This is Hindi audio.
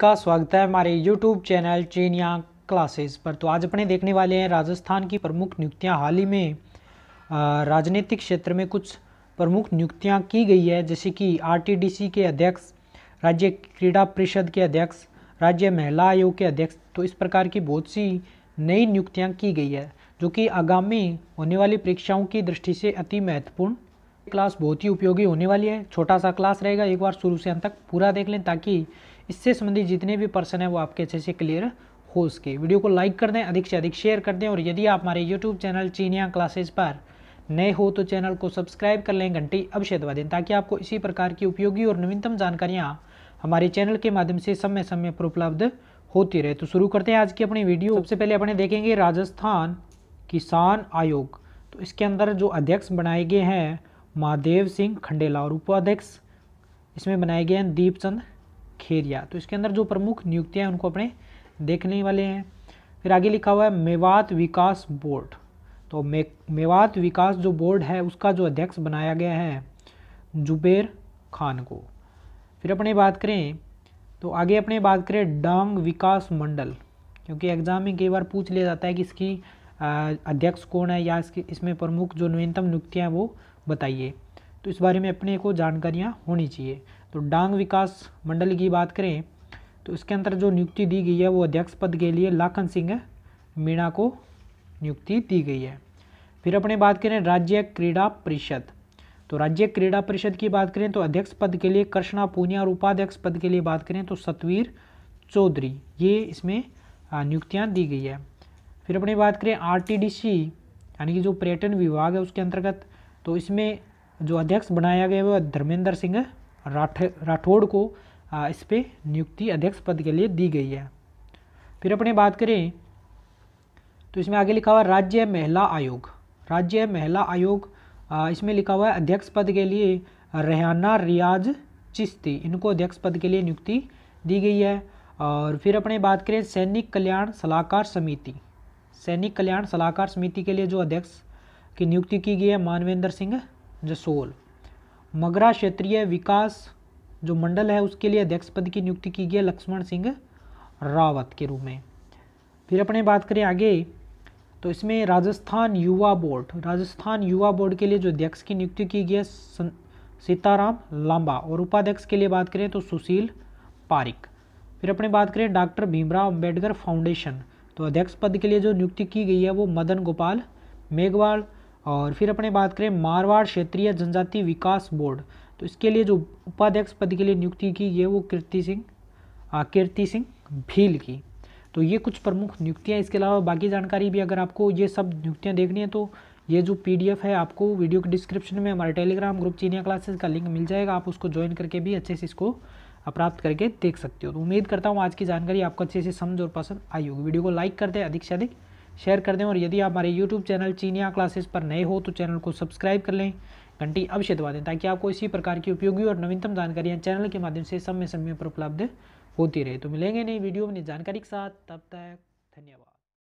का स्वागत है हमारे YouTube चैनल चेनिया क्लासेस पर तो आज अपने देखने वाले हैं राजस्थान की प्रमुख नियुक्तियां हाल ही में राजनीतिक क्षेत्र में कुछ प्रमुख नियुक्तियां की गई है जैसे कि आरटीडीसी के अध्यक्ष राज्य क्रीड़ा परिषद के अध्यक्ष राज्य महिला आयोग के अध्यक्ष तो इस प्रकार की बहुत सी नई नियुक्तियाँ की गई है जो कि आगामी होने वाली परीक्षाओं की दृष्टि से अति महत्वपूर्ण क्लास बहुत ही उपयोगी होने वाली है छोटा सा क्लास रहेगा एक बार शुरू से अंत तक पूरा देख लें ताकि इससे संबंधित जितने भी पर्सन हैं वो आपके अच्छे से क्लियर हो सके वीडियो को लाइक कर दें अधिक से अधिक शेयर कर दें और यदि आप हमारे यूट्यूब चैनल चीनिया क्लासेज पर नए हो तो चैनल को सब्सक्राइब कर लें घंटी अवश्य दबा दें ताकि आपको इसी प्रकार की उपयोगी और नवीनतम जानकारियाँ हमारे चैनल के माध्यम से समय समय पर उपलब्ध होती रहे तो शुरू करते हैं आज की अपनी वीडियो सबसे पहले अपने देखेंगे राजस्थान किसान आयोग तो इसके अंदर जो अध्यक्ष बनाए गए हैं महादेव सिंह खंडेला और उपाध्यक्ष इसमें बनाए गए हैं दीपचंद खेरिया तो इसके अंदर जो प्रमुख नियुक्तियाँ हैं उनको अपने देखने वाले हैं फिर आगे लिखा हुआ है मेवात विकास बोर्ड तो मे मेवात विकास जो बोर्ड है उसका जो अध्यक्ष बनाया गया है जुबेर खान को फिर अपने बात करें तो आगे अपने बात करें डांग विकास मंडल क्योंकि एग्ज़ाम में कई बार पूछ लिया जाता है कि इसकी अध्यक्ष कौन है या इसकी इसमें प्रमुख जो नवीनतम नियुक्तियाँ वो बताइए तो इस बारे में अपने को जानकारियाँ होनी चाहिए तो डांग विकास मंडल की बात करें तो इसके अंदर जो नियुक्ति दी गई है वो अध्यक्ष पद के लिए लाखन सिंह मीणा को नियुक्ति दी गई है फिर अपने बात करें राज्य क्रीड़ा परिषद तो राज्य क्रीड़ा परिषद की बात करें तो अध्यक्ष पद के लिए कृष्णा पूनिया और उपाध्यक्ष पद के लिए बात करें तो सतवीर चौधरी ये इसमें नियुक्तियाँ दी गई है फिर अपने बात करें आर यानी कि जो पर्यटन विभाग है उसके अंतर्गत तो इसमें जो अध्यक्ष बनाया गया वह धर्मेंद्र सिंह राठे राठौड़ को इस पर नियुक्ति अध्यक्ष पद के लिए दी गई है फिर अपने बात करें तो इसमें आगे लिखा हुआ राज्य महिला आयोग राज्य महिला आयोग इसमें लिखा हुआ है अध्यक्ष पद के लिए रेहाना रियाज चिश्ती इनको अध्यक्ष पद के लिए नियुक्ति दी गई है और फिर अपने बात करें सैनिक कल्याण सलाहकार समिति सैनिक कल्याण सलाहकार समिति के लिए जो अध्यक्ष की नियुक्ति की गई है मानवेंद्र सिंह जसोल मगरा क्षेत्रीय विकास जो मंडल है उसके लिए अध्यक्ष पद की नियुक्ति की गई लक्ष्मण सिंह रावत के रूप में फिर अपने बात करें आगे तो इसमें राजस्थान युवा बोर्ड राजस्थान युवा बोर्ड के लिए जो अध्यक्ष की नियुक्ति की गई है सीताराम लांबा और उपाध्यक्ष के लिए बात करें तो सुशील पारिक फिर अपने बात करें डॉक्टर भीमराव अम्बेडकर फाउंडेशन तो अध्यक्ष पद के लिए जो नियुक्ति की गई है वो मदन गोपाल मेघवाल और फिर अपने बात करें मारवाड़ क्षेत्रीय जनजाति विकास बोर्ड तो इसके लिए जो उपाध्यक्ष पद के लिए नियुक्ति की है वो कीर्ति सिंह कीर्ति सिंह भील की तो ये कुछ प्रमुख नियुक्तियाँ इसके अलावा बाकी जानकारी भी अगर आपको ये सब नियुक्तियाँ देखनी है तो ये जो पीडीएफ है आपको वीडियो के डिस्क्रिप्शन में हमारे टेलीग्राम ग्रुप चीनिया क्लासेस का लिंक मिल जाएगा आप उसको ज्वाइन करके भी अच्छे से इसको प्राप्त करके देख सकते हो तो उम्मीद करता हूँ आज की जानकारी आपको अच्छे से समझ और पसंद आई होगी वीडियो को लाइक कर दें अधिक से अधिक शेयर कर दें और यदि आप हमारे यूट्यूब चैनल चीनिया क्लासेस पर नए हो तो चैनल को सब्सक्राइब कर लें घंटी अवश्य दबा दें ताकि आपको इसी प्रकार की उपयोगी और नवीनतम जानकारियाँ चैनल के माध्यम से समय समय पर उपलब्ध होती रहे तो मिलेंगे नई वीडियो में जानकारी के साथ तब तक धन्यवाद